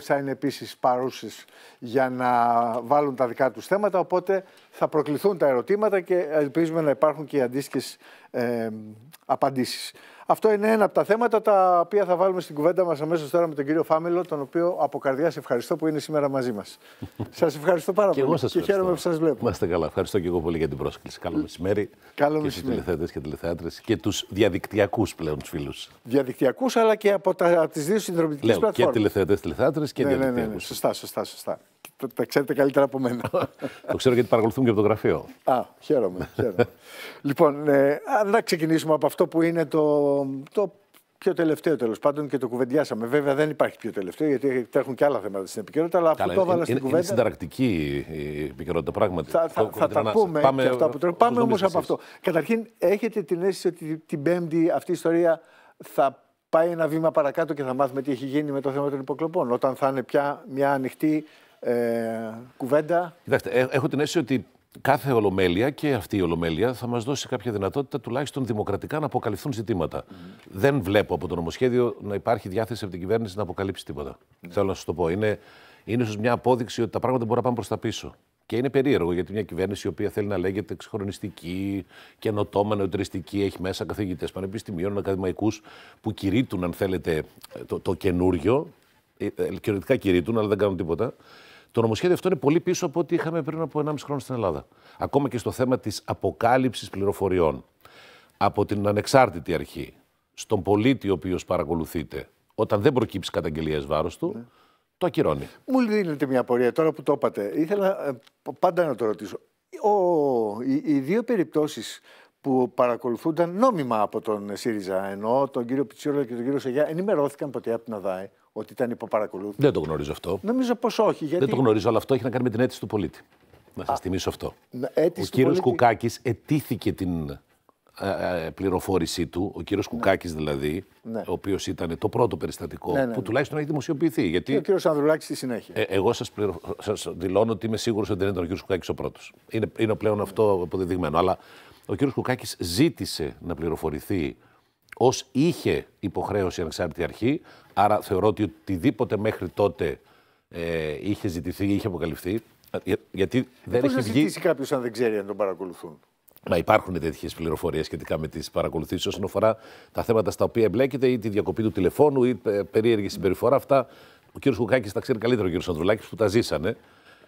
θα είναι επίσης παρούσες για να βάλουν τα δικά τους θέματα, οπότε θα προκληθούν τα ερωτήματα και ελπίζουμε να υπάρχουν και οι αντίστοιχες ε, απαντήσεις. Αυτό είναι ένα από τα θέματα τα οποία θα βάλουμε στην κουβέντα μας αμέσως τώρα με τον κύριο Φάμελο, τον οποίο από καρδιάς σε ευχαριστώ που είναι σήμερα μαζί μας. σας ευχαριστώ πάρα πολύ και, σας χαίρομαι που σας βλέπω. Είμαστε καλά. Ευχαριστώ και εγώ πολύ για την πρόσκληση. Καλό μεσημέρι. Καλό μεσημέρι. Και του τηλεθεατέ και τηλεθεάτρες και τους διαδικτυακούς πλέον φίλους. Διαδικτυακούς αλλά και από, τις δύο συνδρομητικές πλατφόρμε. Και τηλεθεατές τηλεθεάτρες και ναι, διαδικτυακού. Ναι, ναι, ναι. σωστά, σωστά τα, τα ξέρετε καλύτερα από μένα. το ξέρω γιατί παρακολουθούμε και από το γραφείο. Α, χαίρομαι. χαίρομαι. λοιπόν, ε, να ξεκινήσουμε από αυτό που είναι το, το πιο τελευταίο τέλος πάντων και το κουβεντιάσαμε. Βέβαια δεν υπάρχει πιο τελευταίο γιατί τρέχουν και άλλα θέματα στην επικαιρότητα. Αλλά αυτό το έβαλα στην κουβέντα. Είναι συνταρακτική η επικαιρότητα, πράγματι. Θα, θα, τα πούμε πάμε, και αυτά που τρέχουν. Πάμε όμω από αυτό. Καταρχήν, έχετε την αίσθηση ότι την Πέμπτη αυτή η ιστορία θα πάει ένα βήμα παρακάτω και θα μάθουμε τι έχει γίνει με το θέμα των υποκλοπών. Όταν θα είναι πια μια ανοιχτή ε, κουβέντα. Κοιτάξτε, ε, έχω την αίσθηση ότι κάθε ολομέλεια και αυτή η ολομέλεια θα μας δώσει κάποια δυνατότητα τουλάχιστον δημοκρατικά να αποκαλυφθούν ζητήματα. Δεν βλέπω από το νομοσχέδιο να υπάρχει διάθεση από την κυβέρνηση να αποκαλύψει τίποτα. Mm. Θέλω να σας το πω. Είναι, είναι ίσως μια απόδειξη ότι τα πράγματα μπορούν να πάνε προς τα πίσω. Και είναι περίεργο γιατί μια κυβέρνηση η οποία θέλει να λέγεται ξεχρονιστική καινοτόμα, νεοτριστική, έχει μέσα καθηγητές πανεπιστημίων, ακαδημαϊκούς που κηρύττουν, αν θέλετε, το, το καινούριο. Ε, ε κηρύττουν, αλλά δεν κάνουν τίποτα. Το νομοσχέδιο αυτό είναι πολύ πίσω από ό,τι είχαμε πριν από 1,5 χρόνο στην Ελλάδα. Ακόμα και στο θέμα της αποκάλυψης πληροφοριών από την ανεξάρτητη αρχή στον πολίτη ο οποίος παρακολουθείται, όταν δεν προκύψει καταγγελία βάρος του, ναι. το ακυρώνει. Μου δίνετε μια απορία τώρα που το είπατε. Ήθελα ε, πάντα να το ρωτήσω. οι, δύο περιπτώσεις που παρακολουθούνταν νόμιμα από τον ΣΥΡΙΖΑ, ενώ τον κύριο Πιτσίολα και τον κύριο Σεγιά, ενημερώθηκαν ποτέ από την ΑΔΑΕ ότι ήταν υπό Δεν το γνωρίζω αυτό. Νομίζω πως όχι. Γιατί... Δεν το γνωρίζω, αλλά αυτό έχει να κάνει με την αίτηση του πολίτη. Να σας θυμίσω αυτό. Ο κύριο Κουκάκης ετήθηκε την ε, ε, πληροφόρησή του, ο κύριος ναι. Κουκάκης δηλαδή, ναι. ο οποίος ήταν το πρώτο περιστατικό ναι, ναι, που ναι. τουλάχιστον έχει δημοσιοποιηθεί. Γιατί... Και ο κύριος Ανδρουλάκης στη συνέχεια. Ε, εγώ σας πληρο... δηλώνω ότι είμαι σίγουρος ότι δεν ήταν ο κύριος Κουκάκης ο πρώτος. Είναι, είναι πλέον αυτό αποδεδειγμένο. Αλλά ο κύριος Κουκάκης ζήτησε να πληροφορηθεί ως είχε υποχρέωση ανεξάρτητη αρχή. Άρα θεωρώ ότι οτιδήποτε μέχρι τότε ε, είχε ζητηθεί ή είχε αποκαλυφθεί. Ε, για, γιατί δεν έχει βγει. ζητήσει κάποιος αν δεν ξέρει αν τον παρακολουθούν. Μα υπάρχουν τέτοιες πληροφορίες σχετικά με τις παρακολουθήσεις όσον αφορά τα θέματα στα οποία εμπλέκεται ή τη διακοπή του τηλεφώνου ή ε, περίεργη συμπεριφορά. Αυτά ο κ. Κουκάκης τα ξέρει καλύτερο, ο κ. Ανδρουλάκης που τα ζήσανε.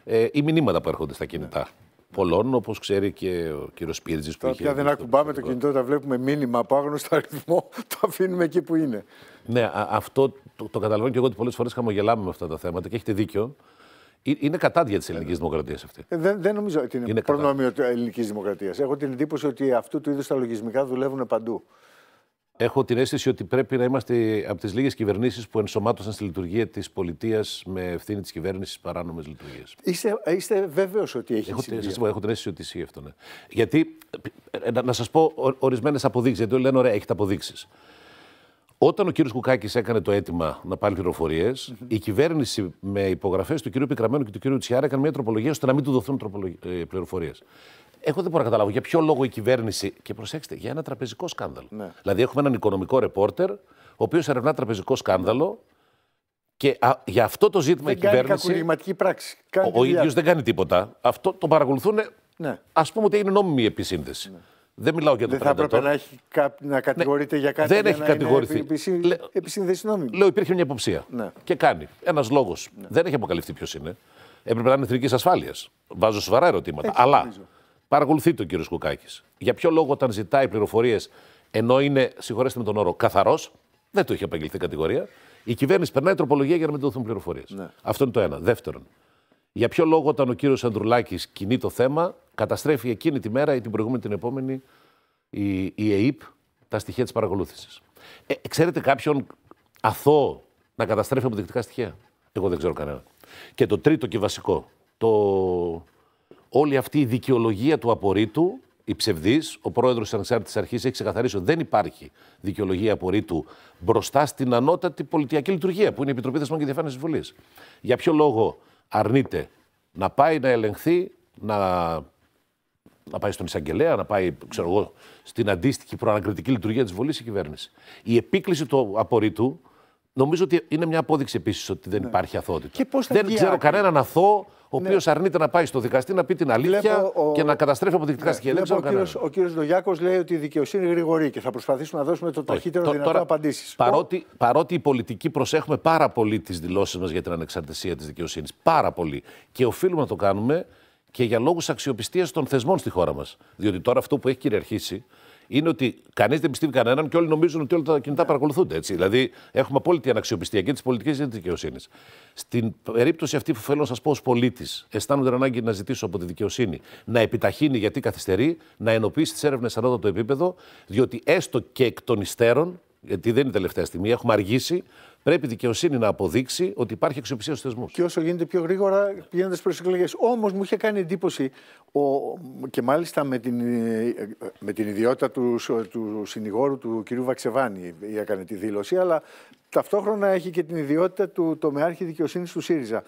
Ε, ή μηνύματα που έρχονται στα κινητά πολλών, όπως ξέρει και ο κύριος Πίρτζη. Τα πια δεν ακουμπάμε το κινητό, τα βλέπουμε μήνυμα από άγνωστο αριθμό, το αφήνουμε εκεί που είναι. Ναι, αυτό το, το καταλαβαίνω και εγώ ότι πολλές φορές χαμογελάμε με αυτά τα θέματα και έχετε δίκιο. Ε, είναι κατάδια της ελληνικής δημοκρατίας αυτή. Ε, δεν, δεν νομίζω ότι είναι, είναι προνόμιο της ελληνικής δημοκρατίας. Έχω την εντύπωση ότι αυτού του είδους τα λογισμικά δουλεύουν παντού. Έχω την αίσθηση ότι πρέπει να είμαστε από τις λίγες κυβερνήσεις που ενσωμάτωσαν στη λειτουργία της πολιτείας με ευθύνη της κυβέρνησης παράνομες λειτουργίες. Είστε, είστε βέβαιος ότι έχεις έχω, έχω την αίσθηση ότι ισχύει αυτό. Ναι. Γιατί, ε, να, να σας πω ορισμένες αποδείξεις, γιατί όλοι λένε: Ωραία, έχετε αποδείξεις. Όταν ο κύριος Κουκάκης έκανε το αίτημα να πάρει πληροφορίες, η κυβέρνηση με υπογραφές του κύριου Πικραμένου και του κύριου Τσιάρα έκανε μια τροπολογία ώστε να μην του δοθούν ε, πληροφορίες. Εγώ δεν μπορώ να καταλάβω για ποιο λόγο η κυβέρνηση. Και προσέξτε, για ένα τραπεζικό σκάνδαλο. Ναι. Δηλαδή, έχουμε έναν οικονομικό ρεπόρτερ, ο οποίος ερευνά τραπεζικό σκάνδαλο. Και α, για αυτό το ζήτημα δεν η κυβέρνηση. Κάνει πράξη. Κάνει ο ο ίδιος δεν κάνει τίποτα. Αυτό το παρακολουθούν. Ναι. Ας πούμε ότι είναι νόμιμη η επισύνδεση. Ναι. Δεν μιλάω για το Δεν θα έπρεπε να, έχει να ναι. κατηγορείται ναι. για κάτι Δεν έχει κατηγορηθεί. Επισύνδεση νόμιμη. Λέω υπήρχε μια υποψία. Ναι. Και κάνει. Ένας λόγος. Ναι. Δεν έχει αποκαλυφθεί ποιος είναι. Έπρεπε να είναι εθνικής ασφάλειας. Βάζω σοβαρά ερωτήματα. Αλλά Παρακολουθεί τον κύριο Κουκάκη. Για ποιο λόγο όταν ζητάει πληροφορίες, ενώ είναι, συγχωρέστε με τον όρο, καθαρός, δεν το έχει απαγγελθεί κατηγορία, η κυβέρνηση περνάει τροπολογία για να μην του δοθούν πληροφορίες. Ναι. Αυτό είναι το ένα. Δεύτερον, για ποιο λόγο όταν ο κύριος Ανδρουλάκης κινεί το θέμα, καταστρέφει εκείνη τη μέρα ή την προηγούμενη την επόμενη η, η ΕΕΠ τα στοιχεία της παρακολούθησης. Ε, ξέρετε κάποιον αθώο να καταστρέφει αποδεικτικά στοιχεία. Εγώ δεν ξέρω κανένα. Και το τρίτο και βασικό, το όλη αυτή η δικαιολογία του απορρίτου, η ψευδής, ο πρόεδρος της Ανεξάρτητης Αρχής έχει ξεκαθαρίσει ότι δεν υπάρχει δικαιολογία απορρίτου μπροστά στην ανώτατη πολιτιακή λειτουργία, που είναι η Επιτροπή Θεσμών και Διαφάνειας της Βουλής. Για ποιο λόγο αρνείται να πάει να ελεγχθεί, να, να πάει στον εισαγγελέα, να πάει ξέρω στην αντίστοιχη προανακριτική λειτουργία της Βουλής η κυβέρνηση. Η επίκληση του απορρίτου νομίζω ότι είναι μια απόδειξη επίσης ότι δεν ναι. υπάρχει αθότητα. δεν ξέρω κανέναν αθώο οποίο ναι. αρνείται να πάει στο δικαστή να πει την αλήθεια ο... και να καταστρέφει αποδεικτικά ναι, στοιχεία. κανέναν. Ο κύριος Λογιάκος λέει ότι η δικαιοσύνη γρηγορεί και θα προσπαθήσουμε να δώσουμε το ταχύτερο Όχι. δυνατό απαντήσεις. Παρότι, παρότι οι πολιτικοί προσέχουμε πάρα πολύ τις δηλώσεις μας για την ανεξαρτησία της δικαιοσύνης. Πάρα πολύ. Και οφείλουμε να το κάνουμε και για λόγους αξιοπιστίας των θεσμών στη χώρα μας. Διότι τώρα αυτό που έχει κυριαρχήσει είναι ότι κανείς δεν πιστεύει κανέναν και όλοι νομίζουν ότι όλα τα κινητά παρακολουθούνται. Έτσι. Δηλαδή, έχουμε απόλυτη αναξιοπιστία και της πολιτικής και της δικαιοσύνης. Στην περίπτωση αυτή που θέλω να σας πω ως πολίτης, αισθάνονται ανάγκη να ζητήσω από τη δικαιοσύνη να επιταχύνει γιατί καθυστερεί, να ενοποιήσει τις έρευνες σε ανώτατο επίπεδο, διότι έστω και εκ των υστέρων, γιατί δεν είναι τελευταία στιγμή, έχουμε αργήσει, πρέπει η δικαιοσύνη να αποδείξει ότι υπάρχει αξιοπιστία στους θεσμούς. Και όσο γίνεται πιο γρήγορα πηγαίνοντας προς τις εκλογές. Όμως μου είχε κάνει εντύπωση ο, και μάλιστα με την, με την ιδιότητα του, του συνηγόρου του κ. Βαξεβάνη έκανε τη δήλωση, αλλά ταυτόχρονα έχει και την ιδιότητα του τομεάρχη δικαιοσύνης του ΣΥΡΙΖΑ.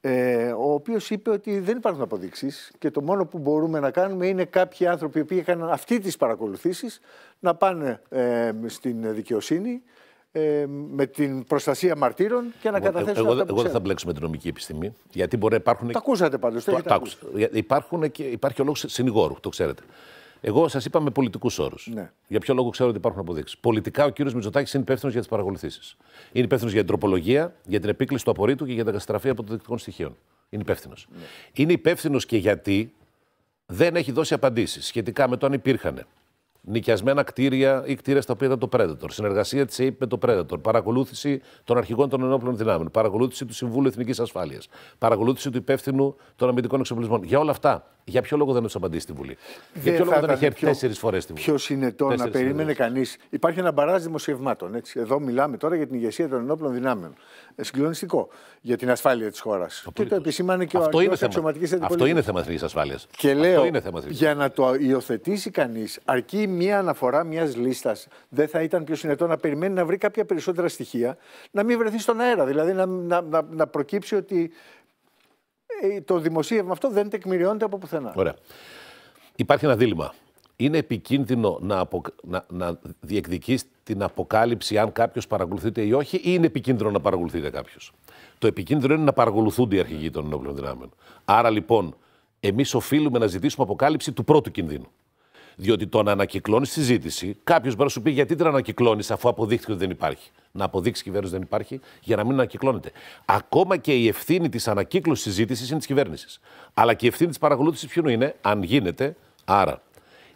Ε, ο οποίος είπε ότι δεν υπάρχουν αποδείξεις και το μόνο που μπορούμε να κάνουμε είναι κάποιοι άνθρωποι που έκαναν αυτή τις παρακολουθήσεις να πάνε ε, στην δικαιοσύνη ε, με την προστασία μαρτύρων και να εγώ, καταθέσουν. Εγώ, αυτά που εγώ δεν θα μπλέξω με την νομική επιστήμη. Γιατί μπορεί να υπάρχουν. Τα ακούσατε πάντως. Το, το υπάρχουν και υπάρχει ο λόγος συνηγόρου, το ξέρετε. Εγώ σας είπα με πολιτικούς όρους. Ναι. Για ποιο λόγο ξέρω ότι υπάρχουν αποδείξεις. Πολιτικά ο κύριος Μητσοτάκης είναι υπεύθυνος για τις παρακολουθήσεις. Είναι υπεύθυνος για την τροπολογία, για την επίκληση του απορρίτου και για την καταστραφεία αποδεικτικών στοιχείων. Είναι υπεύθυνος. Ναι. Είναι υπεύθυνος και γιατί δεν έχει δώσει απαντήσεις σχετικά με το αν υπήρχαν νοικιασμένα κτίρια ή κτίρια στα οποία ήταν το Predator. Συνεργασία της ΕΕΠ με το Predator. Παρακολούθηση των αρχηγών των ενόπλων δυνάμεων. Παρακολούθηση του Συμβούλου Εθνικής Ασφάλειας. Παρακολούθηση του υπεύθυνου των αμυντικών εξοπλισμών. Για όλα αυτά για ποιο λόγο δεν τους απαντήσει στη Βουλή. Δεν Για ποιο λόγο δεν έχει έρθει τέσσερις φορές στη Βουλή. είναι συνετό να περίμενε κανείς. Υπάρχει ένα μπαράζ δημοσιευμάτων. Έτσι. Εδώ μιλάμε τώρα για την ηγεσία των ενόπλων δυνάμεων. Ε, συγκλονιστικό για την ασφάλεια της χώρας. Και το επισήμανε και Αυτό ο αρχηγό αξιωματικής Αυτό είναι θέμα εθνικής ασφάλειας. Και λέω είναι θέμα για να το υιοθετήσει κανείς, αρκεί μία αναφορά μιας λίστας. Δεν θα ήταν πιο συνετό να περιμένει να βρει κάποια περισσότερα στοιχεία, να μην βρεθεί στον αέρα. Δηλαδή να, να, να, να προκύψει ότι ε, το δημοσίευμα αυτό δεν τεκμηριώνεται από πουθενά. Ωραία. Υπάρχει ένα δίλημα. Είναι επικίνδυνο να, απο... να, να διεκδικείς την αποκάλυψη αν κάποιος παρακολουθείται ή όχι ή είναι επικίνδυνο να παρακολουθείται κάποιος. Το επικίνδυνο είναι να παρακολουθούνται οι αρχηγοί των ενόπλων δυνάμεων. Άρα λοιπόν εμείς οφείλουμε να ζητήσουμε αποκάλυψη του πρώτου κινδύνου. Διότι το να ανακυκλώνεις συζήτηση, κάποιος μπορεί να σου πει γιατί την ανακυκλώνεις αφού αποδείχθηκε ότι δεν υπάρχει. Να αποδείξει η κυβέρνηση δεν υπάρχει για να μην ανακυκλώνεται. Ακόμα και η ευθύνη της ανακύκλωσης συζήτηση είναι της κυβέρνησης. Αλλά και η ευθύνη της παρακολούθησης ποιου είναι, αν γίνεται. Άρα,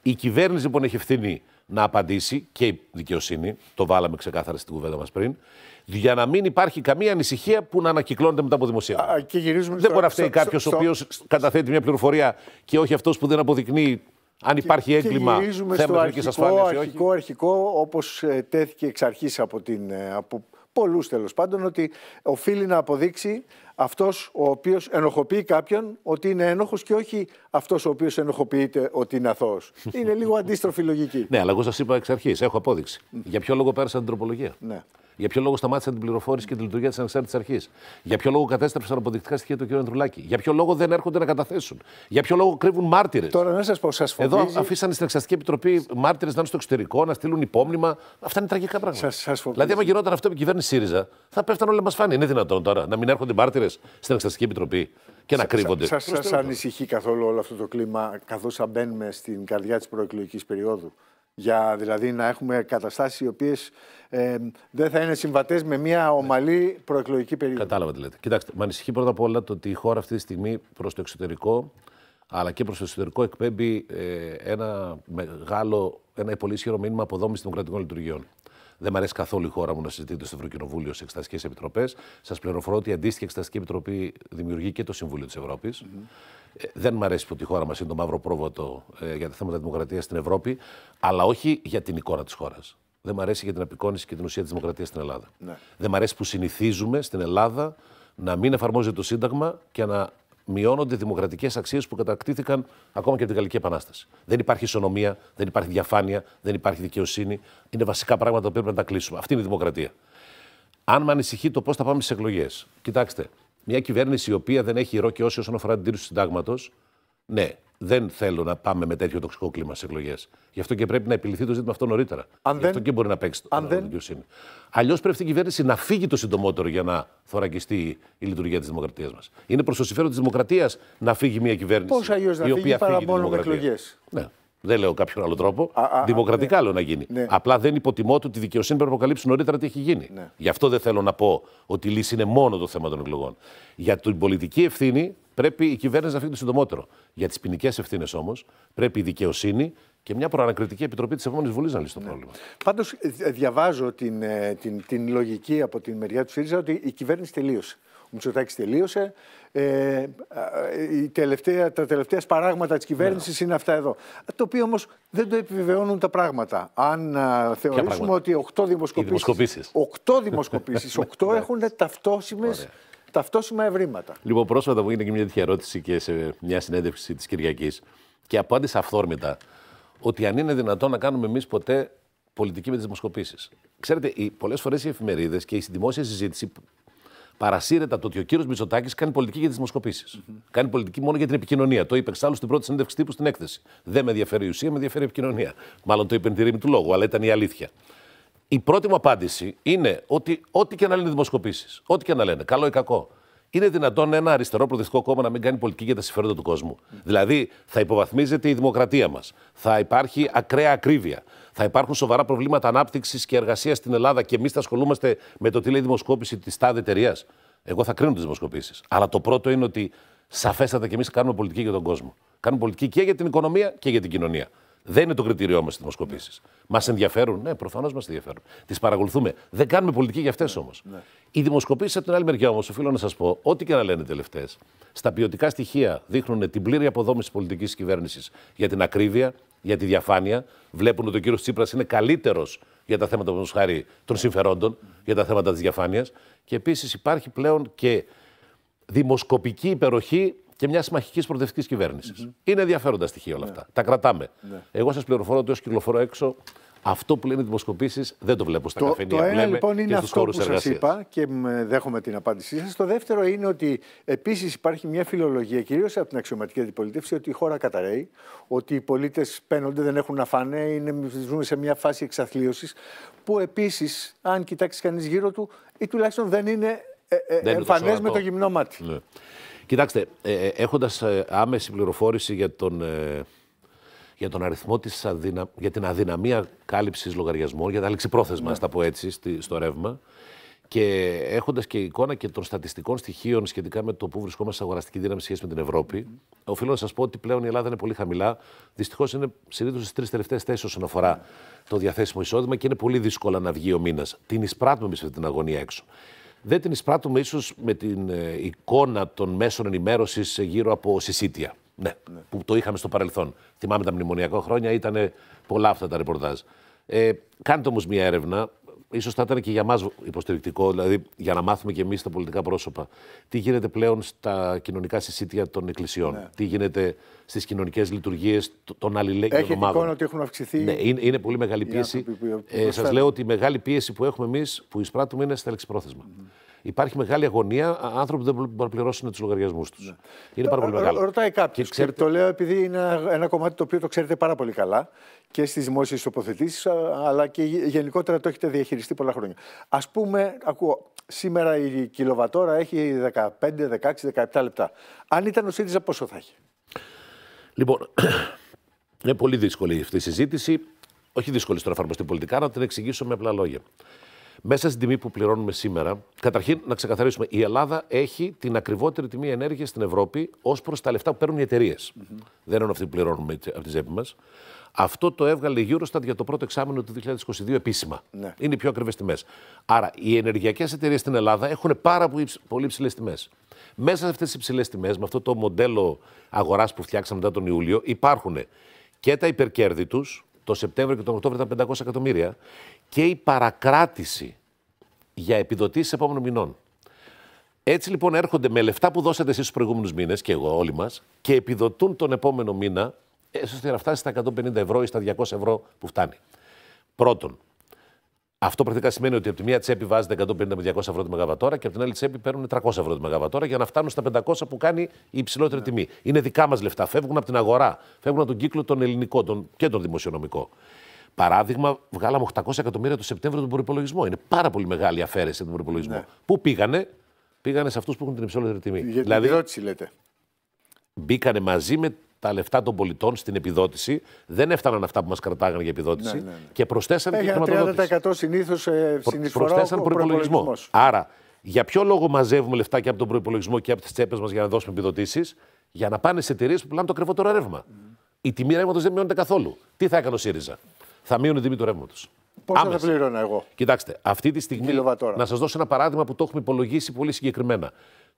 η κυβέρνηση λοιπόν έχει ευθύνη να απαντήσει και η δικαιοσύνη, το βάλαμε ξεκάθαρα στην κουβέντα μας πριν, για να μην υπάρχει καμία ανησυχία που να ανακυκλώνεται μετά από δημοσία. Δεν μπορεί να φταίει κάποιος ο οποίος καταθέτει μια πληροφορία και όχι αυτός που δεν αποδεικνύει αν υπάρχει έγκλημα και θέμα στο ασφάλειας όχι. Αρχικό, αρχικό, όπως ε, τέθηκε εξ αρχής από, την, ε, από πολλούς τέλος πάντων, ότι οφείλει να αποδείξει αυτός ο οποίος ενοχοποιεί κάποιον ότι είναι ένοχος και όχι αυτός ο οποίος ενοχοποιείται ότι είναι αθώος. Είναι λίγο αντίστροφη λογική. Ναι, αλλά εγώ σας είπα εξ αρχής, έχω απόδειξη. Για ποιο λόγο πέρασα την τροπολογία. Ναι. Για ποιο λόγο σταμάτησαν την πληροφόρηση και τη λειτουργία της ανεξάρτητης αρχής. Για ποιο λόγο κατέστρεψαν αποδεικτικά στοιχεία του κ. Ανδρουλάκη. Για ποιο λόγο δεν έρχονται να καταθέσουν. Για ποιο λόγο κρύβουν μάρτυρες. Τώρα να σας πω, σας φοβίζει. Εδώ αφήσανε στην Εξαστική Επιτροπή μάρτυρες να είναι στο εξωτερικό, να στείλουν υπόμνημα. Αυτά είναι τραγικά πράγματα. Σας φοβίζει. δηλαδή, άμα γινόταν αυτό που κυβέρνηση ΣΥΡΙΖΑ, θα πέφταν όλα μας φάνη. Είναι δυνατόν τώρα να μην έρχονται μάρτυρες στην Εξαστική Επιτροπή και να κρύβονται. Σας ανησυχεί καθόλου όλο αυτό το κλίμα καθώς θα μπαίνουμε στην καρδιά της προεκλογικής περίοδου. Για δηλαδή να έχουμε καταστάσεις οι οποίες δεν θα είναι συμβατές με μια ναι. ομαλή προεκλογική περίοδο. Κατάλαβα τι λέτε. Κοιτάξτε, με ανησυχεί πρώτα απ' όλα το ότι η χώρα αυτή τη στιγμή προς το εξωτερικό αλλά και προς το εσωτερικό εκπέμπει ε, ένα μεγάλο, ένα πολύ ισχυρό μήνυμα αποδόμηση δημοκρατικών λειτουργιών. Δεν μου αρέσει καθόλου η χώρα μου να συζητείται στο Ευρωκοινοβούλιο σε εξεταστικές επιτροπές. Σας πληροφορώ ότι η αντίστοιχη εξεταστική επιτροπή δημιουργεί και το Συμβούλιο της ευρωπη ε, δεν μου αρέσει που τη χώρα μας είναι το μαύρο πρόβατο ε, για τα θέματα δημοκρατίας στην Ευρώπη, αλλά όχι για την εικόνα της χώρας. Δεν μου αρέσει για την απεικόνηση και την ουσία της δημοκρατίας στην Ελλάδα. Ναι. Δεν μου αρέσει που συνηθίζουμε στην Ελλάδα να μην εφαρμόζεται το Σύνταγμα και να μειώνονται δημοκρατικές αξίες που κατακτήθηκαν ακόμα και από την Γαλλική Επανάσταση. Δεν υπάρχει ισονομία, δεν υπάρχει διαφάνεια, δεν υπάρχει δικαιοσύνη. Είναι βασικά πράγματα που πρέπει να τα κλείσουμε. Αυτή είναι η δημοκρατία. Αν με ανησυχεί το πώς θα πάμε στις εκλογές. Κοιτάξτε, μια κυβέρνηση η οποία δεν έχει ρόκι όσοι όσον αφορά την τήρηση του συντάγματος, ναι, δεν θέλω να πάμε με τέτοιο τοξικό κλίμα στις εκλογές. Γι' αυτό και πρέπει να επιληθεί το ζήτημα αυτό νωρίτερα. Αν Γι' αυτό και μπορεί να παίξει το ρόλο δικαιοσύνη. Αλλιώς πρέπει η κυβέρνηση να φύγει το συντομότερο για να θωρακιστεί η λειτουργία της δημοκρατίας μας. Είναι προς το συμφέρον της δημοκρατίας να φύγει μια κυβέρνηση. Πώς αλλιώς να η οποία φύγει παρά μόνο εκλογές. Ναι. Δεν λέω κάποιον άλλο τρόπο. δημοκρατικά ναι. λέω να γίνει. Ναι. Απλά δεν υποτιμώ ότι η δικαιοσύνη πρέπει να αποκαλύψει νωρίτερα τι έχει γίνει. Ναι. Γι' αυτό δεν θέλω να πω ότι η λύση είναι μόνο το θέμα των εκλογών. Για την πολιτική ευθύνη πρέπει η κυβέρνηση να φύγει το συντομότερο. Για τις ποινικές ευθύνες όμως πρέπει η δικαιοσύνη και μια προανακριτική επιτροπή της επόμενης Βουλής να λύσει το πρόβλημα. Πάντως, ε, διαβάζω την, ε, την, την, λογική από την μεριά του ΣΥΡΙΖΑ ότι η κυβέρνηση τελείωσε. Μητσοτάκης τελείωσε. Ε, ε, η τελευταία, τα τελευταία σπαράγματα της κυβέρνησης ναι. είναι αυτά εδώ. Το οποίο όμως δεν το επιβεβαιώνουν τα πράγματα. Αν ε, θεωρήσουμε ότι 8 δημοσκοπήσεις Οκτώ δημοσκοπήσεις. Ναι, οκτώ έχουν Ωραία. ταυτόσιμα ευρήματα. Λοιπόν, πρόσφατα μου έγινε και μια τέτοια ερώτηση και σε μια συνέντευξη της Κυριακής και απάντησα αυθόρμητα ότι αν είναι δυνατόν να κάνουμε εμείς ποτέ πολιτική με τις δημοσκοπήσεις. Ξέρετε, πολλές φορές οι εφημερίδες και η δημόσια συζήτηση Παρασύρετα το ότι ο κύριος Μητσοτάκης κάνει πολιτική για τις δημοσκοπησει Κάνει πολιτική μόνο για την επικοινωνία. Το είπε εξάλλου στην πρώτη συνέντευξη τύπου στην έκθεση. Δεν με ενδιαφέρει η ουσία, με ενδιαφέρει η επικοινωνία. Μάλλον το είπε εν του λόγου, αλλά ήταν η αλήθεια. Η πρώτη μου απάντηση είναι ότι ό,τι και να λένε οι δημοσκοπήσεις, ό,τι και να λένε, καλό ή κακό, είναι δυνατόν ένα αριστερό προοδευτικό κόμμα να μην κάνει πολιτική για τα συμφέροντα του κόσμου. Δηλαδή, θα υποβαθμίζεται η δημοκρατία μας. Θα υπάρχει ακραία ακρίβεια. Θα υπάρχουν σοβαρά προβλήματα ανάπτυξης και εργασίας στην Ελλάδα και εμείς θα ασχολούμαστε με το τι λέει η δημοσκόπηση της τάδε εταιρείας. Εγώ θα κρίνω τις δημοσκοπήσεις. Αλλά το πρώτο είναι ότι σαφέστατα και εμείς κάνουμε πολιτική για τον κόσμο. Κάνουμε πολιτική και για την οικονομία και για την κοινωνία. Δεν είναι το κριτήριό μας οι δημοσκοπήσεις. Ναι. Μας ενδιαφέρουν, ναι, προφανώς μας ενδιαφέρουν. Τις παρακολουθούμε. Δεν κάνουμε πολιτική για αυτές όμως. Ναι. Οι δημοσκοπήσεις από την άλλη μεριά όμως, οφείλω να σας πω, ό,τι και να λένε τελευταίες, στα ποιοτικά στοιχεία δείχνουν την πλήρη αποδόμηση της πολιτικής κυβέρνησης για την ακρίβεια, για τη διαφάνεια. Βλέπουν ότι ο κύριος Τσίπρας είναι καλύτερος για τα θέματα που χάρη των συμφερόντων, για τα θέματα της διαφάνειας. Και επίσης υπάρχει πλέον και δημοσκοπική υπεροχή και μιας μαχικής προοδευτικής κυβέρνησης. Είναι ενδιαφέροντα στοιχεία όλα ναι. αυτά. Τα κρατάμε. Ναι. Εγώ σας πληροφορώ ότι όσο κυκλοφορώ έξω, αυτό που λένε οι δημοσκοπήσεις δεν το βλέπω στα το, καφενεία. Το ένα λοιπόν είναι αυτό που σας είπα και δέχομαι την απάντησή σας. Το δεύτερο είναι ότι επίσης υπάρχει μια φιλολογία, κυρίως από την αξιωματική αντιπολίτευση, ότι η χώρα καταραίει, ότι οι πολίτες παίρνονται, δεν έχουν να φάνε, είναι, ζούμε σε μια φάση εξαθλίωσης. Που επίσης, αν κοιτάξεις κανείς γύρω του, ή τουλάχιστον δεν είναι ε, ε εμφανές με το γυμνό μάτι. Ναι. Κοιτάξτε, ε, ε, έχοντας έχοντα ε, άμεση πληροφόρηση για τον, για τον αριθμό της αδυνα... την αδυναμία κάλυψης λογαριασμών, για τα ληξιπρόθεσμα, ναι. στα πω έτσι, στο ρεύμα, και έχοντας και εικόνα και των στατιστικών στοιχείων σχετικά με το που βρισκόμαστε σε αγοραστική δύναμη σχέση με την Ευρώπη, mm. οφείλω να σας πω ότι πλέον η Ελλάδα είναι πολύ χαμηλά. Δυστυχώς είναι συνήθως στις τρεις τελευταίες θέσεις όσον αφορά το διαθέσιμο εισόδημα και είναι πολύ δύσκολο να βγει ο μήνας. Την εισπράττουμε εμείς αυτή την αγωνία έξω δεν την εισπράττουμε ίσως με την ε, εικόνα των μέσων ενημέρωσης ε, γύρω από συσίτια. Ναι, ναι, που το είχαμε στο παρελθόν. Θυμάμαι τα μνημονιακά χρόνια, ήταν πολλά αυτά τα ρεπορτάζ. Ε, κάντε όμως μια έρευνα ίσως θα ήταν και για μας υποστηρικτικό, δηλαδή για να μάθουμε και εμείς τα πολιτικά πρόσωπα, τι γίνεται πλέον στα κοινωνικά συσίτια των εκκλησιών, ναι. τι γίνεται στις κοινωνικές λειτουργίες των αλληλέγγυων ομάδων. Έχει εικόνα ότι έχουν αυξηθεί. Ναι, είναι, είναι πολύ μεγάλη πίεση. Ε, Σας λέω ότι η μεγάλη πίεση που έχουμε εμείς, που εισπράττουμε, είναι στα λεξιπροθεσμα υπάρχει μεγάλη αγωνία. Άνθρωποι δεν μπορούν να πληρώσουν τους λογαριασμούς τους. Ναι. Είναι πάρα πολύ ε, μεγάλο. Ρωτάει κάποιος. Ξέρετε... Το λέω επειδή είναι ένα κομμάτι το οποίο το ξέρετε πάρα πολύ καλά και στις δημόσιες τοποθετήσεις, αλλά και γενικότερα το έχετε διαχειριστεί πολλά χρόνια. Ας πούμε, ακούω, σήμερα η κιλοβατόρα έχει 15, 16, 17 λεπτά. Αν ήταν ο ΣΥΡΙΖΑ, πόσο θα έχει. Λοιπόν, είναι πολύ δύσκολη αυτή η συζήτηση. Όχι δύσκολη στο να εφαρμοστεί πολιτικά, να την εξηγήσω με απλά λόγια μέσα στην τιμή που πληρώνουμε σήμερα, καταρχήν να ξεκαθαρίσουμε, η Ελλάδα έχει την ακριβότερη τιμή ενέργειας στην Ευρώπη ως προς τα λεφτά που παίρνουν οι εταιρείες. Mm -hmm. Δεν είναι αυτή που πληρώνουμε από τη τσέπη μας. Αυτό το έβγαλε η Eurostat για το πρώτο εξάμεινο του 2022 επίσημα. Ναι. Είναι οι πιο ακριβές τιμές. Άρα, οι ενεργειακές εταιρείες στην Ελλάδα έχουν πάρα πολύ υψηλές τιμές. Μέσα σε αυτές τις υψηλές τιμές, με αυτό το μοντέλο αγοράς που φτιάξαμε μετά τον Ιούλιο, υπάρχουν και τα υπερκέρδη τους, το Σεπτέμβριο και τον Οκτώβριο ήταν 500 εκατομμύρια, και η παρακράτηση για επιδοτήσεις επόμενων μηνών. Έτσι λοιπόν έρχονται με λεφτά που δώσατε εσείς του προηγούμενους μήνες και εγώ όλοι μας και επιδοτούν τον επόμενο μήνα, ώστε να φτάσει στα 150 ευρώ ή στα 200 ευρώ που φτάνει. Πρώτον, αυτό πρακτικά σημαίνει ότι από τη μία τσέπη βάζετε 150 με 200 ευρώ τη μεγαβατόρα και από την άλλη τσέπη παίρνουν 300 ευρώ τη μεγαβατόρα για να φτάνουν στα 500 που κάνει η υψηλότερη τιμή. Είναι δικά μας λεφτά. Φεύγουν από την αγορά. Φεύγουν από τον κύκλο τον ελληνικό και τον δημοσιονομικό. Παράδειγμα, βγάλαμε 800 εκατομμύρια το Σεπτέμβριο τον προπολογισμό. Είναι πάρα πολύ μεγάλη αφαίρεση τον προπολογισμό. Ναι. Πού πήγανε, πήγανε σε αυτούς που έχουν την υψηλότερη τιμή. Για την δηλαδή, επιδότηση, λέτε. Μπήκανε μαζί με τα λεφτά των πολιτών στην επιδότηση. Δεν έφταναν αυτά που μας κρατάγανε για επιδότηση. Ναι, ναι, ναι. και προσθέσανε Έχει και 30% συνήθως ε, συνεισφορά. Προσθέσαν προπολογισμό. Άρα, για ποιο λόγο μαζεύουμε και από τον προπολογισμό και από τις τσέπες μας για να δώσουμε επιδοτήσεις, για να πάνε σε εταιρείες που πουλάνε το κρεβότερο ρεύμα. Mm. Η τιμή ρεύματος δεν μειώνεται καθόλου. Τι θα έκανε ο ΣΥΡΙΖΑ θα μείωνε την τιμή του ρεύματος. Πώ θα πληρώνω εγώ. Κοιτάξτε, αυτή τη στιγμή. Να σας δώσω ένα παράδειγμα που το έχουμε υπολογίσει πολύ συγκεκριμένα.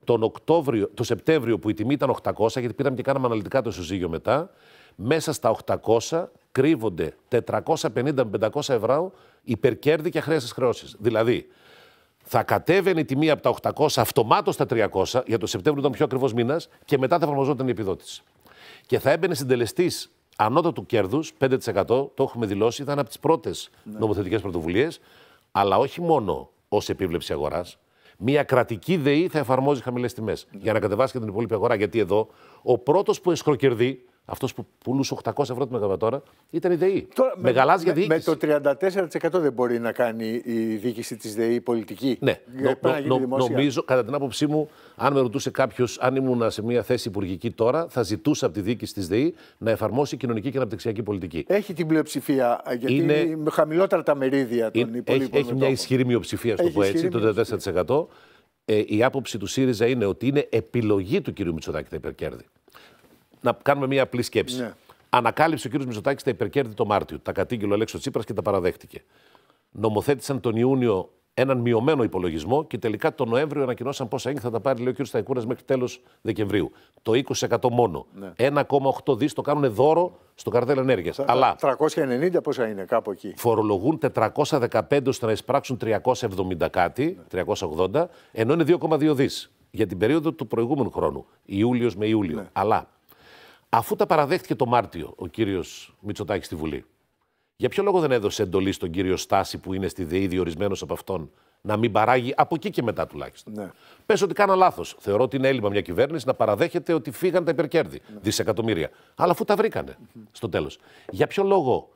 Τον Οκτώβριο, το Σεπτέμβριο που η τιμή ήταν 800, γιατί πήραμε και κάναμε αναλυτικά το ισοζύγιο μετά, μέσα στα 800 κρύβονται 450 500 ευρώ υπερκέρδη και αχρέαστε χρεώσεις. Δηλαδή, θα κατέβαινε η τιμή από τα 800 αυτομάτω στα 300, για το Σεπτέμβριο ήταν πιο ακριβώ μήνας, και μετά θα εφαρμοζόταν η επιδότηση. Και θα έμπαινε συντελεστής ανώτατου κέρδου, 5%, το έχουμε δηλώσει, ήταν από τις πρώτες ναι. νομοθετικές πρωτοβουλίες. Αλλά όχι μόνο ως επίβλεψη αγοράς. Μια κρατική ΔΕΗ θα εφαρμόζει χαμηλές τιμές για να κατεβάσει και την υπόλοιπη αγορά. Γιατί εδώ ο πρώτος που εσχροκερδεί αυτός που πουλούσε 800 ευρώ τη μεγαβατόρα ήταν η ΔΕΗ. Τώρα, με, με, διοίκηση. με το 34% δεν μπορεί να κάνει η διοίκηση της ΔΕΗ πολιτική. Ναι, νο, νο, νομίζω, κατά την άποψή μου, αν με ρωτούσε κάποιος αν ήμουν σε μια θέση υπουργική τώρα, θα ζητούσα από τη διοίκηση της ΔΕΗ να εφαρμόσει κοινωνική και αναπτυξιακή πολιτική. Έχει την πλειοψηφία, γιατί είναι χαμηλότερα τα μερίδια των είναι, υπολείπων. Έχει, έχει μια ισχυρή μειοψηφία, στο πω έτσι, το 34%. Ε, η άποψη του ΣΥΡΙΖΑ είναι ότι είναι επιλογή του κ. Μητσοτάκη τα υπερκέρδη να κάνουμε μια απλή σκέψη. Ναι. Ανακάλυψε ο κ. Μητσοτάκης τα υπερκέρδη το Μάρτιο. Τα κατήγγειλε ο Αλέξος Τσίπρας και τα παραδέχτηκε. Νομοθέτησαν τον Ιούνιο έναν μειωμένο υπολογισμό και τελικά τον Νοέμβριο ανακοινώσαν πόσα ink θα τα πάρει, λέει ο κ. Σταϊκούρας, μέχρι τέλος Δεκεμβρίου. Το 20% μόνο. Ναι. 1,8 δις το κάνουν δώρο στο καρτέλ ενέργειας. Αλλά. 390 πόσα είναι, κάπου εκεί. Φορολογούν 415 ώστε να εισπράξουν 370 κάτι, ναι. 380, ενώ είναι 2,2 δις για την περίοδο του προηγούμενου χρόνου, Ιούλιος με Ιούλιο. Ναι. Αλλά Αφού τα παραδέχτηκε το Μάρτιο ο κύριος Μητσοτάκης στη Βουλή, για ποιο λόγο δεν έδωσε εντολή στον κύριο Στάση που είναι στη ΔΕΗ διορισμένο από αυτόν να μην παράγει από εκεί και μετά τουλάχιστον. Ναι. Πες ότι κάνα λάθος. Θεωρώ ότι είναι έλλειμμα μια κυβέρνηση να παραδέχεται ότι φύγαν τα υπερκέρδη. Ναι. Δισεκατομμύρια. Αλλά αφού τα βρηκανε στο τέλος. Για ποιο λόγο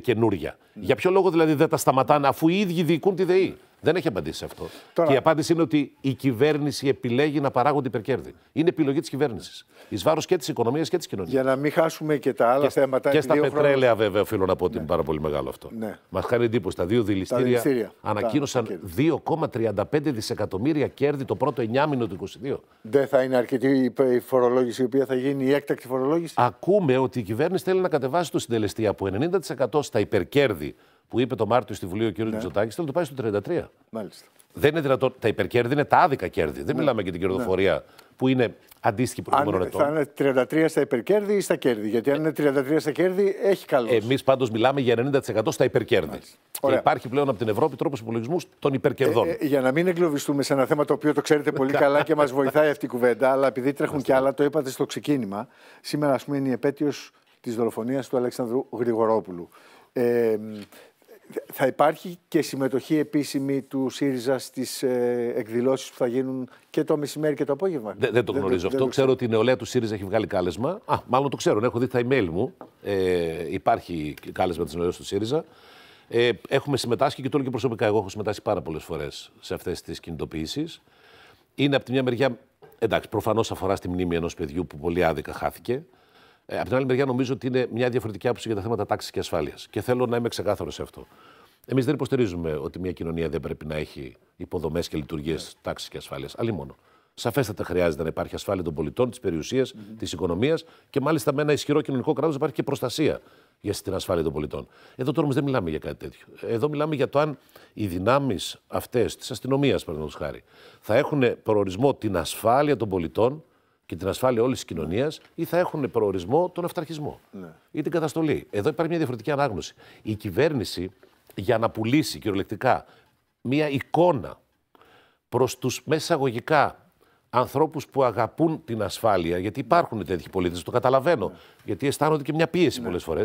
καινούρια. Για ποιο λόγο δηλαδή δεν τα σταματάνε αφού οι ίδιοι διοικούν τη ΔΕΗ. Δεν έχει απαντήσει αυτό. Και η απάντηση είναι ότι η κυβέρνηση επιλέγει να παράγονται υπερκέρδη. Είναι επιλογή της κυβέρνησης. Εις βάρος και της οικονομίας και της κοινωνίας. Για να μην χάσουμε και τα άλλα και θέματα. Και στα πετρέλαια, βέβαια, οφείλω να πω ότι είναι ναι. πάρα πολύ μεγάλο αυτό. Ναι. Μας κάνει εντύπωση. Τα δύο δηληστήρια, τα ανακοίνωσαν 2,35 δισεκατομμύρια κέρδη το πρώτο 9 μήνο του 2022. Δεν θα είναι αρκετή η φορολόγηση η οποία θα γίνει η έκτακτη φορολόγηση. Ακούμε ότι η κυβέρνηση θέλει να κατεβάσει το συντελεστή από 90% στα υπερκέρδη που είπε το Μάρτιο στη Βουλή ο κ. Ναι. Μητσοτάκη, θέλει να το πάει στο 33. Μάλιστα. Δεν είναι δυνατό, Τα υπερκέρδη είναι τα άδικα κέρδη. Ναι. Δεν μιλάμε για την ναι. κερδοφορία ναι. που είναι αντίστοιχη προηγούμενων ετών. Αν θα είναι 33 στα υπερκέρδη ή στα κέρδη. Γιατί αν είναι 33 στα κέρδη, έχει καλός. Εμείς πάντως μιλάμε για 90% στα υπερκέρδη. Και υπάρχει πλέον από την Ευρώπη τρόπος υπολογισμού των υπερκερδών. Ε, ε, για να μην εγκλωβιστούμε σε ένα θέμα το οποίο το ξέρετε πολύ καλά και μας βοηθάει αυτή η κουβέντα, αλλά επειδή τρέχουν κι άλλα, το είπατε στο ξεκίνημα. Σήμερα, ας πούμε, είναι η επέτειος της δολοφονίας του Αλέξανδρου Γρηγορόπουλου. Ε, θα υπάρχει και συμμετοχή επίσημη του ΣΥΡΙΖΑ στις ε, εκδηλώσεις που θα γίνουν και το μεσημέρι και το απόγευμα. δεν το γνωρίζω αυτό. ξέρω ότι η νεολαία του ΣΥΡΙΖΑ έχει βγάλει κάλεσμα. Α, μάλλον το ξέρω. Έχω δει τα email μου. Ε, υπάρχει κάλεσμα της νεολαίας του ΣΥΡΙΖΑ. Ε, έχουμε συμμετάσχει και το λέω και προσωπικά. Εγώ έχω συμμετάσχει πάρα πολλές φορές σε αυτές τις κινητοποιήσεις. Είναι από τη μια μεριά. Εντάξει, προφανώς αφορά στη μνήμη ενός παιδιού που πολύ άδικα χάθηκε. Ε, απ' την άλλη μεριά, νομίζω ότι είναι μια διαφορετική άποψη για τα θέματα τάξης και ασφάλειας. Και θέλω να είμαι ξεκάθαρος σε αυτό. Εμείς δεν υποστηρίζουμε ότι μια κοινωνία δεν πρέπει να έχει υποδομές και λειτουργίες ναι. τάξης και ασφάλειας. Αλλή μόνο. Σαφέστατα χρειάζεται να υπάρχει ασφάλεια των πολιτών, της περιουσίας, mm -hmm. της οικονομίας και μάλιστα με ένα ισχυρό κοινωνικό κράτος υπάρχει και προστασία για την ασφάλεια των πολιτών. Εδώ τώρα όμως δεν μιλάμε για κάτι τέτοιο. Εδώ μιλάμε για το αν οι δυνάμεις αυτές της αστυνομίας, παραδείγματος χάρη, θα έχουν προορισμό την ασφάλεια των πολιτών και την ασφάλεια όλης της κοινωνίας ή θα έχουν προορισμό τον αυταρχισμό ναι. ή την καταστολή. Εδώ υπάρχει μια διαφορετική ανάγνωση. Η θα εχουν προορισμο τον αυταρχισμο η την καταστολη εδω υπαρχει μια διαφορετικη αναγνωση η κυβερνηση για να πουλήσει κυριολεκτικά μια εικόνα προς τους μεσαγωγικά ανθρώπους που αγαπούν την ασφάλεια, γιατί υπάρχουν τέτοιοι πολίτες, το καταλαβαίνω, ναι. γιατί αισθάνονται και μια πίεση ναι. πολλές φορές,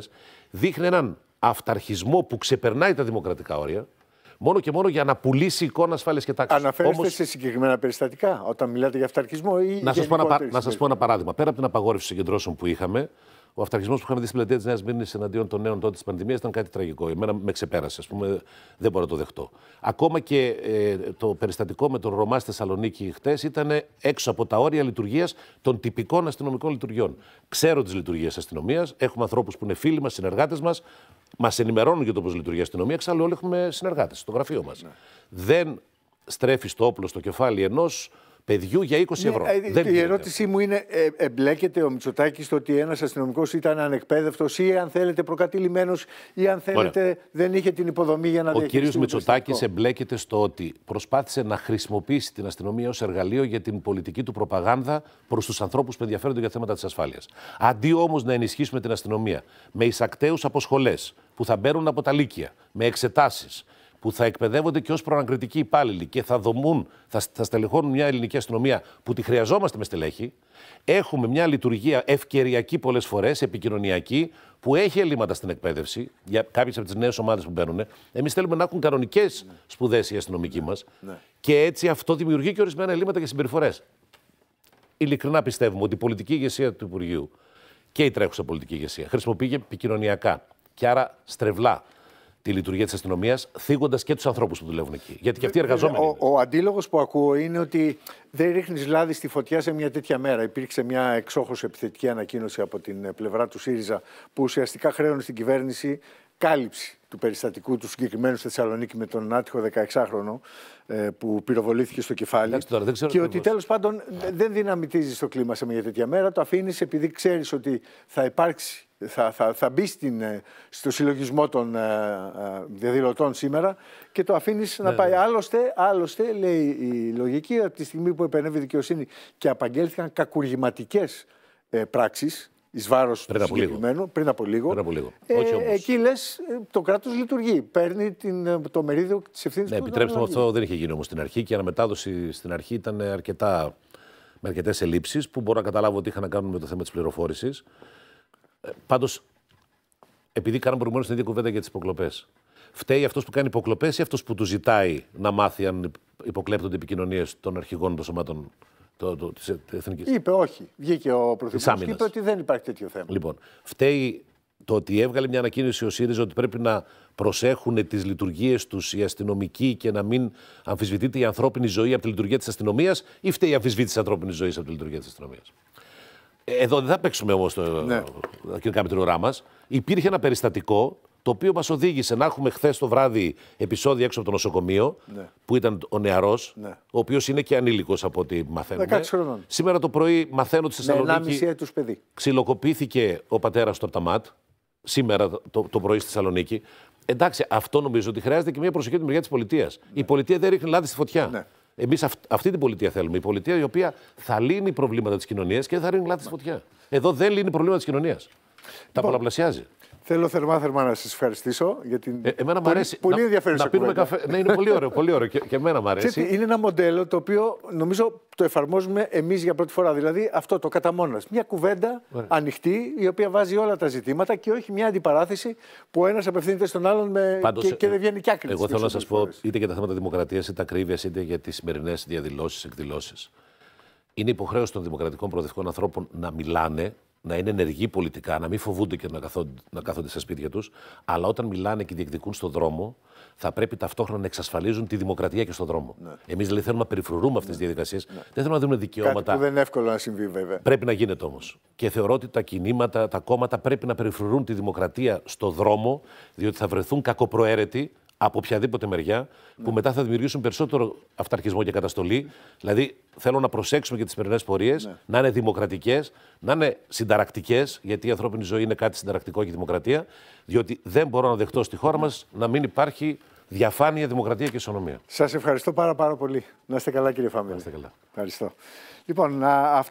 δείχνει έναν αυταρχισμό που ξεπερνάει τα δημοκρατικά όρια μόνο και μόνο για να πουλήσει εικόνα ασφάλειας και τάξης. Αναφέρεστε Όμως... σε συγκεκριμένα περιστατικά όταν μιλάτε για αυταρχισμό ή. Να σας πω, ένα... πω ένα παράδειγμα. Πέρα από την απαγόρευση συγκεντρώσεων που είχαμε, ο αυταρχισμός που είχαμε δει στην πλατεία της Νέας Μήνη εναντίον των νέων τότε της πανδημίας ήταν κάτι τραγικό. Εμένα με ξεπέρασε, ας πούμε, δεν μπορώ να το δεχτώ. Ακόμα και ε, το περιστατικό με τον Ρωμά στη Θεσσαλονίκη χτες ήταν έξω από τα όρια λειτουργίας των τυπικών αστυνομικών λειτουργιών. Ξέρω τις λειτουργίες αστυνομίας, έχουμε ανθρώπους που είναι φίλοι μας, συνεργάτες μας, Μας ενημερώνουν για το πώς λειτουργεί η αστυνομία. Εξάλλου, όλοι έχουμε συνεργάτες στο γραφείο μας. Ναι. Δεν στρέφει το όπλο στο κεφάλι ενός παιδιού για 20 ναι, ευρώ. Ε, δεν η ερώτησή μου είναι, ε, εμπλέκεται ο Μητσοτάκης στο ότι ένας αστυνομικός ήταν ανεκπαίδευτος ή αν θέλετε προκατηλημένος ή αν θέλετε Ωραία. δεν είχε την υποδομή για να ο Ο κύριο Μητσοτάκης εμπλέκεται στο ότι προσπάθησε να χρησιμοποιήσει την αστυνομία ως εργαλείο για την πολιτική του προπαγάνδα προς τους ανθρώπους που ενδιαφέρονται για θέματα της ασφάλειας. Αντί όμως να ενισχύσουμε την αστυνομία με εισακταίους αποσχολές, που θα μπαίνουν από τα Λύκεια με εξετάσεις, που θα εκπαιδεύονται και ως προανακριτικοί υπάλληλοι και θα δομούν, θα, θα στελεχώνουν μια ελληνική αστυνομία που τη χρειαζόμαστε με στελέχη. Έχουμε μια λειτουργία ευκαιριακή πολλές φορές, επικοινωνιακή, που έχει ελλείμματα στην εκπαίδευση για κάποιες από τις νέες ομάδες που μπαίνουν. Εμείς θέλουμε να έχουν κανονικές ναι. σπουδές οι αστυνομικοί ναι. μας. Ναι, ναι. Και έτσι αυτό δημιουργεί και ορισμένα ελλείμματα και συμπεριφορές. Ειλικρινά πιστεύουμε ότι η πολιτική ηγεσία του Υπουργείου και η τρέχουσα πολιτική ηγεσία χρησιμοποιεί επικοινωνιακά και άρα στρεβλά τη λειτουργία της αστυνομίας, θίγοντας και τους ανθρώπους που δουλεύουν εκεί. Γιατί και αυτοί οι ε, εργαζόμενοι. Ο, ο αντίλογος που ακούω είναι ότι δεν ρίχνεις λάδι στη φωτιά σε μια τέτοια μέρα. Υπήρξε μια εξόχως επιθετική ανακοίνωση από την πλευρά του ΣΥΡΙΖΑ που ουσιαστικά χρέωνε στην κυβέρνηση κάλυψη του περιστατικού του συγκεκριμένου στη Θεσσαλονίκη με τον άτυχο 16χρονο ε, που πυροβολήθηκε στο κεφάλι. και ότι τέλος πάντων ε, δεν δυναμητίζεις το κλίμα σε μια τέτοια μέρα. Το αφήνεις επειδή ξέρεις ότι θα υπάρξει θα, θα, θα μπει ε, στο συλλογισμό των ε, ε, διαδηλωτών σήμερα και το αφήνεις να ναι, πάει. Ναι. Άλλωστε, άλλωστε, λέει η λογική, από τη στιγμή που επενέβη η δικαιοσύνη και απαγγέλθηκαν κακουργηματικές ε, πράξεις εις βάρος του συγκεκριμένου, πριν από λίγο. Πριν Εκεί λες, το κράτος λειτουργεί. Παίρνει την, το μερίδιο της ευθύνης ναι, του. Επιτρέψτε μου, αυτό δεν είχε γίνει όμως στην αρχή και η αναμετάδοση στην αρχή ήταν αρκετά με αρκετές ελλείψεις που μπορώ να καταλάβω ότι είχαν να κάνουν με το θέμα της πληροφόρησης. Πάντως, επειδή κάναμε προηγουμένως την ίδια κουβέντα για τις υποκλοπές. Φταίει αυτός που κάνει υποκλοπές ή αυτός που του ζητάει να μάθει αν υποκλέπτονται επικοινωνίες των αρχηγών των σωμάτων τη Εθνική της Είπε όχι. Βγήκε ο Πρωθυπουργός και είπε ότι δεν υπάρχει τέτοιο θέμα. Λοιπόν, φταίει το ότι έβγαλε μια ανακοίνωση ο ΣΥΡΙΖΑ ότι πρέπει να προσέχουν τις λειτουργίες τους οι αστυνομικοί και να μην αμφισβητείται η ανθρώπινη ζωή από τη λειτουργία της αστυνομίας, ή φταίει η αμφισβήτηση της ανθρώπινης ζωής από τη λειτουργία της αστυνομίας. Εδώ δεν θα παίξουμε όμως. Ναι. Και κάνουμε την ουρά μας. Υπήρχε ένα περιστατικό το οποίο μας οδήγησε να έχουμε χθες το βράδυ επεισόδια έξω από το νοσοκομείο ναι. που ήταν ο νεαρός, ναι. ο οποίος είναι και ανήλικος από ό,τι μαθαίνουμε. Σήμερα το πρωί μαθαίνω ότι στη Θεσσαλονίκη. Ναι, παιδί. Ξυλοκοπήθηκε ο πατέρας του από τα ΜΑΤ. Σήμερα το, το πρωί στη Θεσσαλονίκη. Εντάξει, αυτό νομίζω ότι χρειάζεται και μια προσοχή από τη μεριά της πολιτείας. Ναι. Η πολιτεία δεν ρίχνει λάδι στη φωτιά. Ναι. Εμείς αυτή την πολιτεία θέλουμε. Η πολιτεία η οποία θα λύνει προβλήματα της κοινωνίας και δεν θα ρίχνει λάθη στη φωτιά. Εδώ δεν λύνει προβλήματα της κοινωνίας. Τα λοιπόν, πολλαπλασιάζει. Θέλω θερμά θερμά να σας ευχαριστήσω για την. Ε, εμένα πολύ, αρέσει. Πολύ να, πίνουμε καφέ. ναι, είναι πολύ ωραίο, πολύ ωραίο. Και, εμένα μου αρέσει. είναι ένα μοντέλο το οποίο νομίζω το εφαρμόζουμε εμείς για πρώτη φορά. Δηλαδή αυτό το κατά μόνα. Μια κουβέντα ανοιχτή η οποία βάζει όλα τα ζητήματα και όχι μια αντιπαράθεση που ο ένας απευθύνεται στον άλλον με... και, δεν βγαίνει κι άκρη. Εγώ θέλω να σας πω είτε για τα θέματα δημοκρατίας, είτε ακρίβειας, είτε για τις σημερινές διαδηλώσεις, εκδηλώσεις. Είναι υποχρέωση των δημοκρατικών προοδευτικών ανθρώπων να μιλάνε να είναι ενεργοί πολιτικά, να μην φοβούνται και να κάθονται, να κάθονται στα σπίτια τους, αλλά όταν μιλάνε και διεκδικούν στον δρόμο, θα πρέπει ταυτόχρονα να εξασφαλίζουν τη δημοκρατία και στον δρόμο. Ναι. Εμείς δηλαδή θέλουμε να περιφρουρούμε αυτές τις ναι. διαδικασίες. Ναι. Δεν θέλουμε να δίνουμε δικαιώματα. Κάτι που δεν είναι εύκολο να συμβεί, βέβαια. Πρέπει να γίνεται όμως. Και θεωρώ ότι τα κινήματα, τα κόμματα πρέπει να περιφρουρούν τη δημοκρατία στον δρόμο, διότι θα βρεθούν κακοπροαίρετοι από οποιαδήποτε μεριά, που ναι. μετά θα δημιουργήσουν περισσότερο αυταρχισμό και καταστολή. Δηλαδή, θέλω να προσέξουμε και τις σημερινές πορείες, ναι. να είναι δημοκρατικές, να είναι συνταρακτικές, γιατί η ανθρώπινη ζωή είναι κάτι συνταρακτικό και δημοκρατία, διότι δεν μπορώ να δεχτώ στη χώρα ναι. μας να μην υπάρχει διαφάνεια, δημοκρατία και ισονομία. Σας ευχαριστώ πάρα, πάρα πολύ. Να είστε καλά, κύριε Φάμπερ. Να είστε καλά. Ευχαριστώ. Λοιπόν,